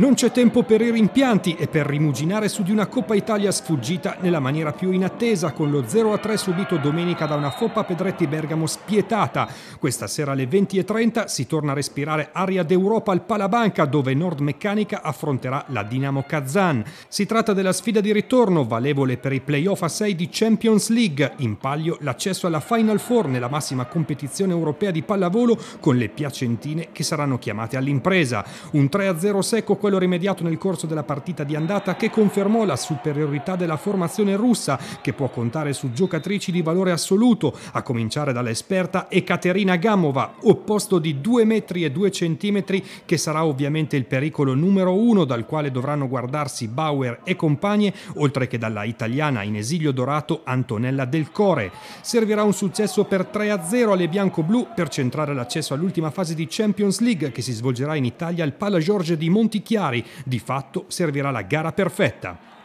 Non c'è tempo per i rimpianti e per rimuginare su di una Coppa Italia sfuggita nella maniera più inattesa con lo 0-3 subito domenica da una Foppa Pedretti Bergamo spietata. Questa sera alle 20.30 si torna a respirare aria d'Europa al Palabanca dove Nord Meccanica affronterà la Dinamo Kazan. Si tratta della sfida di ritorno valevole per i playoff a 6 di Champions League, in palio l'accesso alla Final Four nella massima competizione europea di pallavolo con le piacentine che saranno chiamate all'impresa. Un 3-0 secco quello rimediato nel corso della partita di andata che confermò la superiorità della formazione russa che può contare su giocatrici di valore assoluto, a cominciare dall'esperta Ekaterina Gamova, opposto di 2 metri e 2 centimetri che sarà ovviamente il pericolo numero uno dal quale dovranno guardarsi Bauer e compagne, oltre che dalla italiana in esilio dorato Antonella Del Core. Servirà un successo per 3-0 alle bianco-blu per centrare l'accesso all'ultima fase di Champions League che si svolgerà in Italia al Pala Giorgio di Montichiaro chiari, di fatto servirà la gara perfetta.